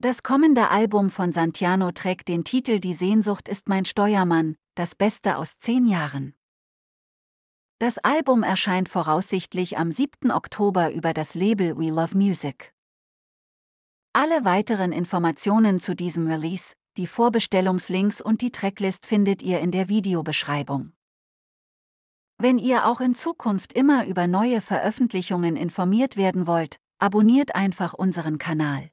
Das kommende Album von Santiano trägt den Titel Die Sehnsucht ist mein Steuermann, das Beste aus zehn Jahren. Das Album erscheint voraussichtlich am 7. Oktober über das Label We Love Music. Alle weiteren Informationen zu diesem Release, die Vorbestellungslinks und die Tracklist findet ihr in der Videobeschreibung. Wenn ihr auch in Zukunft immer über neue Veröffentlichungen informiert werden wollt, abonniert einfach unseren Kanal.